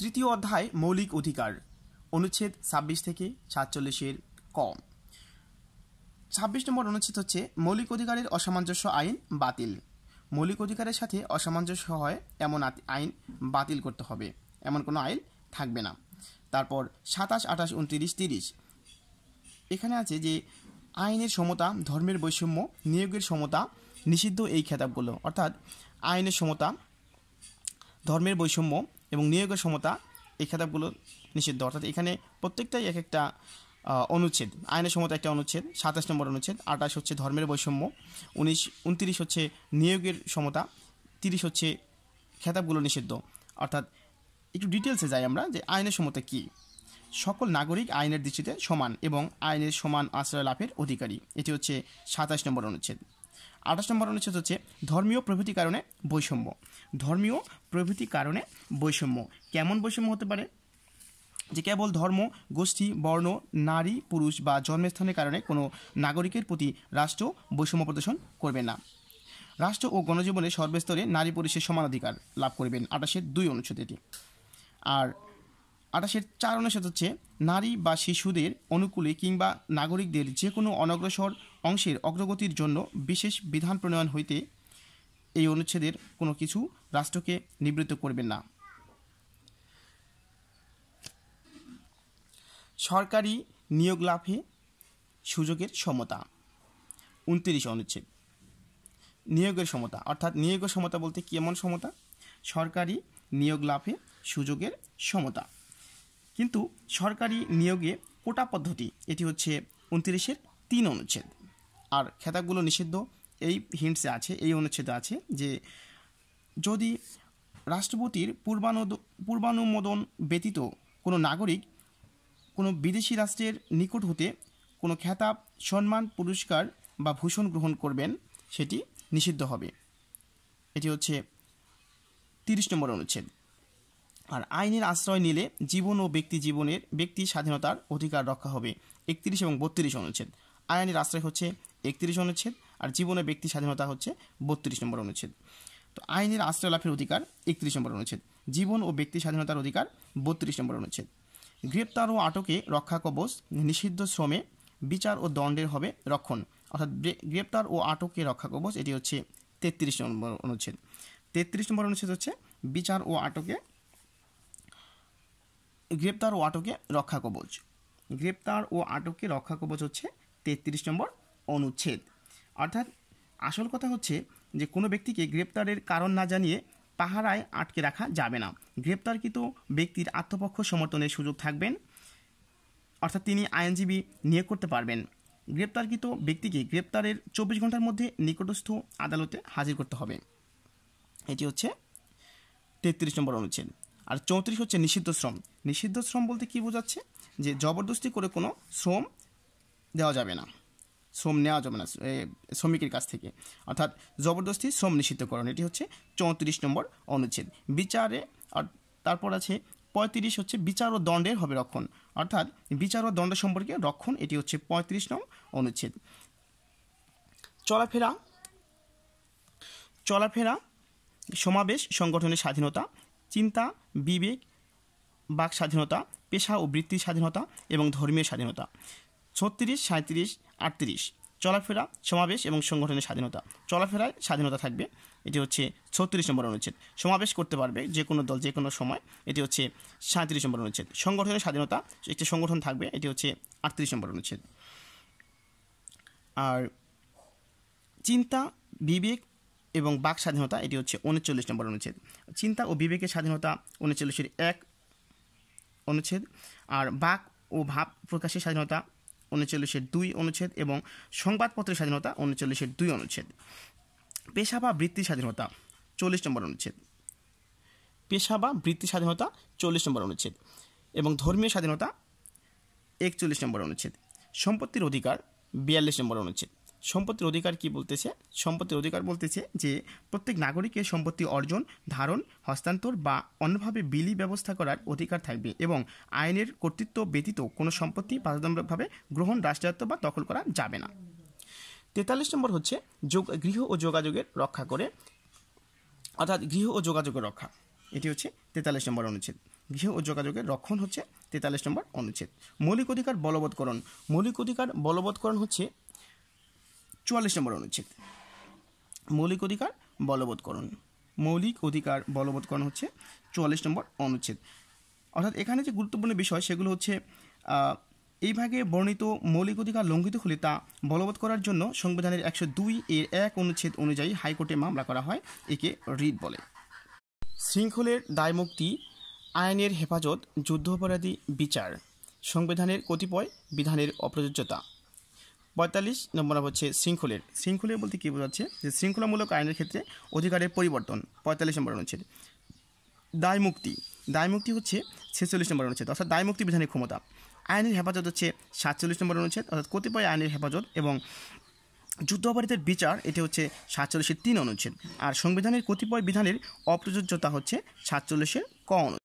তৃতীয় অধ্যায় মৌলিক অধিকার অনুচ্ছেদ ছাব্বিশ থেকে সাতচল্লিশের কম ছাব্বিশ নম্বর অনুচ্ছেদ হচ্ছে মৌলিক অধিকারের অসামঞ্জস্য আইন বাতিল মৌলিক অধিকারের সাথে অসামঞ্জস্য হয় এমন আইন বাতিল করতে হবে এমন কোনো আইন থাকবে না তারপর সাতাশ আঠাশ উনত্রিশ তিরিশ এখানে আছে যে আইনের সমতা ধর্মের বৈষম্য নিয়োগের সমতা নিষিদ্ধ এই খেতাবগুলো অর্থাৎ আইনের সমতা ধর্মের বৈষম্য এবং নিয়োগের সমতা এই খেতাবগুলো নিষিদ্ধ অর্থাৎ এখানে প্রত্যেকটাই এক একটা অনুচ্ছেদ আইনের সমতা একটা অনুচ্ছেদ সাতাশ নম্বর অনুচ্ছেদ আঠাশ হচ্ছে ধর্মের বৈষম্য উনিশ উনত্রিশ হচ্ছে নিয়োগের সমতা তিরিশ হচ্ছে খেতাবগুলো নিষিদ্ধ অর্থাৎ একটু ডিটেলসে যাই আমরা যে আইনের সমতা কী সকল নাগরিক আইনের দৃষ্টিতে সমান এবং আইনের সমান আশ্রয় লাভের অধিকারী এটি হচ্ছে সাতাশ নম্বর অনুচ্ছেদ আঠাশ নম্বর অনুচ্ছেদ হচ্ছে ধর্মীয় প্রভৃতি কারণে বৈষম্য ধর্মীয় প্রভৃতি কারণে বৈষম্য কেমন বৈষম্য হতে পারে যে কেবল ধর্ম গোষ্ঠী বর্ণ নারী পুরুষ বা জন্মস্থানের কারণে কোনো নাগরিকের প্রতি রাষ্ট্র বৈষম্য প্রদর্শন করবে না রাষ্ট্র ও গণজীবনে সর্বস্তরে নারী পুরুষের সমানাধিকার লাভ করবেন আটাশের দুই অনুচ্ছেদ এটি আর আটাশের চার অনুচ্ছেদ হচ্ছে নারী বা শিশুদের অনুকূলে কিংবা নাগরিকদের যে কোনো অনগ্রসর অংশের অগ্রগতির জন্য বিশেষ বিধান প্রণয়ন হইতে এই অনুচ্ছেদের কোনো কিছু রাষ্ট্রকে নিবৃত্ত করবেন না সরকারি নিয়োগ লাভে সুযোগের সমতা উনত্রিশ অনুচ্ছেদ নিয়োগের সমতা অর্থাৎ নিয়োগের সমতা বলতে কেমন সমতা সরকারি নিয়োগ লাভে সুযোগের সমতা কিন্তু সরকারি নিয়োগে কোটা পদ্ধতি এটি হচ্ছে উনত্রিশের তিন অনুচ্ছেদ আর খেতাবগুলো নিষিদ্ধ এই হিন্টসে আছে এই অনুচ্ছেদে আছে যে যদি রাষ্ট্রপতির পূর্বানুদ পূর্বানুমোদন ব্যতীত কোনো নাগরিক কোনো বিদেশি রাষ্ট্রের নিকট হতে কোনো খেতাব সম্মান পুরস্কার বা ভূষণ গ্রহণ করবেন সেটি নিষিদ্ধ হবে এটি হচ্ছে তিরিশ নম্বর অনুচ্ছেদ আর আইনের আশ্রয় নিলে জীবন ও ব্যক্তি জীবনের ব্যক্তি স্বাধীনতার অধিকার রক্ষা হবে একত্রিশ এবং বত্রিশ অনুচ্ছেদ আইনের আশ্রয় হচ্ছে একত্রিশ অনুচ্ছেদ আর জীবনের ব্যক্তি স্বাধীনতা হচ্ছে বত্রিশ নম্বর অনুচ্ছেদ তো আইনের আশ্রয় লাভের অধিকার একত্রিশ নম্বর অনুচ্ছেদ জীবন ও ব্যক্তি স্বাধীনতার অধিকার বত্রিশ নম্বর অনুচ্ছেদ গ্রেপ্তার ও আটকে রক্ষা কবচ নিষিদ্ধ শ্রমে বিচার ও দণ্ডের হবে রক্ষণ অর্থাৎ গ্রেপ্তার ও আটকে রক্ষা কবচ এটি হচ্ছে তেত্রিশ নম্বর অনুচ্ছেদ তেত্রিশ নম্বর অনুচ্ছেদ হচ্ছে বিচার ও আটকে গ্রেপ্তার ও আটকে রক্ষা কবচ গ্রেপ্তার ও আটকে রক্ষা কবচ হচ্ছে তেত্রিশ নম্বর অনুচ্ছেদ অর্থাৎ আসল কথা হচ্ছে যে কোনো ব্যক্তিকে গ্রেপ্তারের কারণ না জানিয়ে পাহারায় আটকে রাখা যাবে না গ্রেপ্তারকৃত ব্যক্তির আত্মপক্ষ সমর্থনের সুযোগ থাকবেন অর্থাৎ তিনি আইনজীবী নিয়োগ করতে পারবেন গ্রেপ্তারকৃত ব্যক্তিকে গ্রেপ্তারের চব্বিশ ঘন্টার মধ্যে নিকটস্থ আদালতে হাজির করতে হবে এটি হচ্ছে তেত্রিশ নম্বর অনুচ্ছেদ আর চৌত্রিশ হচ্ছে নিষিদ্ধ শ্রম নিষিদ্ধ শ্রম বলতে কি বোঝাচ্ছে যে জবরদস্তি করে কোনো শ্রম দেওয়া যাবে না শ্রম নেওয়া যাবে না শ্রমিকের কাছ থেকে অর্থাৎ জবরদস্তি শ্রম নিষিদ্ধকরণ এটি হচ্ছে চৌত্রিশ নম্বর অনুচ্ছেদ বিচারে আর তারপর আছে পঁয়ত্রিশ হচ্ছে বিচার ও দণ্ডের হবে রক্ষণ অর্থাৎ বিচার ও দণ্ড সম্পর্কে রক্ষণ এটি হচ্ছে পঁয়ত্রিশ নং অনুচ্ছেদ চলাফেরা চলাফেরা সমাবেশ সংগঠনের স্বাধীনতা চিন্তা বিবেক বাক স্বাধীনতা পেশা ও বৃত্তির স্বাধীনতা এবং ধর্মীয় স্বাধীনতা ছত্রিশ সাঁত্রিশ আটত্রিশ চলাফেরা সমাবেশ এবং সংগঠনের স্বাধীনতা চলাফেরায় স্বাধীনতা থাকবে এটি হচ্ছে ছত্রিশ নম্বর অনুচ্ছেদ সমাবেশ করতে পারবে যে কোনো দল যে কোনো সময় এটি হচ্ছে সাঁত্রিশ নম্বর অনুচ্ছেদ সংগঠনের স্বাধীনতা একটি সংগঠন থাকবে এটি হচ্ছে আটত্রিশ নম্বর অনুচ্ছেদ আর চিন্তা বিবেক এবং বাক স্বাধীনতা এটি হচ্ছে উনচল্লিশ নম্বর অনুচ্ছেদ চিন্তা ও বিবেকের স্বাধীনতা উনচল্লিশের এক অনুচ্ছেদ আর বাক ও ভাব প্রকাশের স্বাধীনতা উনচল্লিশের দুই অনুচ্ছেদ এবং সংবাদপত্রের স্বাধীনতা উনচল্লিশের দুই অনুচ্ছেদ পেশা বা বৃত্তি স্বাধীনতা চল্লিশ নম্বর অনুচ্ছেদ পেশা বা বৃত্তি স্বাধীনতা চল্লিশ নম্বর অনুচ্ছেদ এবং ধর্মীয় স্বাধীনতা একচল্লিশ নম্বর অনুচ্ছেদ সম্পত্তির অধিকার বিয়াল্লিশ নম্বর অনুচ্ছেদ সম্পত্তির অধিকার কি বলতেছে সম্পত্তির অধিকার বলতেছে যে প্রত্যেক নাগরিকের সম্পত্তি অর্জন ধারণ হস্তান্তর বা অন্যভাবে বিলি ব্যবস্থা করার অধিকার থাকবে এবং আইনের কর্তৃত্ব ব্যতীত কোনো সম্পত্তি বাধ্যতামূলকভাবে গ্রহণ রাষ্ট্রায়ত্ত বা দখল করা যাবে না তেতাল্লিশ নম্বর হচ্ছে যোগ গৃহ ও যোগাযোগের রক্ষা করে অর্থাৎ গৃহ ও যোগাযোগের রক্ষা এটি হচ্ছে তেতাল্লিশ নম্বর অনুচ্ছেদ গৃহ ও যোগাযোগের রক্ষণ হচ্ছে তেতাল্লিশ নম্বর অনুচ্ছেদ মৌলিক অধিকার বলবৎকরণ মৌলিক অধিকার বলবৎকরণ হচ্ছে চুয়াল্লিশ নম্বর অনুচ্ছেদ মৌলিক অধিকার বলবৎকরণ মৌলিক অধিকার বলবৎকরণ হচ্ছে চুয়াল্লিশ নম্বর অনুচ্ছেদ অর্থাৎ এখানে যে গুরুত্বপূর্ণ বিষয় সেগুলো হচ্ছে এই ভাগে বর্ণিত মৌলিক অধিকার লঙ্ঘিত হলে তা বলবৎ করার জন্য সংবিধানের একশো দুই এর এক অনুচ্ছেদ অনুযায়ী হাইকোর্টে মামলা করা হয় একে রিট বলে শৃঙ্খলের দায়মুক্তি আইনের হেফাজত যুদ্ধাপরাধী বিচার সংবিধানের কতিপয় বিধানের অপ্রযোজ্যতা পঁয়তাল্লিশ নম্বর হচ্ছে শৃঙ্খলের শৃঙ্খলের বলতে কী বোঝাচ্ছে যে শৃঙ্খলামূলক আইনের ক্ষেত্রে অধিকারের পরিবর্তন পঁয়তাল্লিশ নম্বর অনুচ্ছেদ দায়মুক্তি দায়মুক্তি হচ্ছে ছেচল্লিশ নম্বর অনুচ্ছেদ অর্থাৎ দায়মুক্তি বিধানের ক্ষমতা আইনের হেফাজত হচ্ছে সাতচল্লিশ নম্বর অনুচ্ছেদ অর্থাৎ কতিপয় আইনের হেফাজত এবং যুদ্ধাপরাধের বিচার এটি হচ্ছে সাতচল্লিশের তিন অনুচ্ছেদ আর সংবিধানের কতিপয় বিধানের অপ্রযোজ্যতা হচ্ছে সাতচল্লিশের ক অনুচ্ছেদ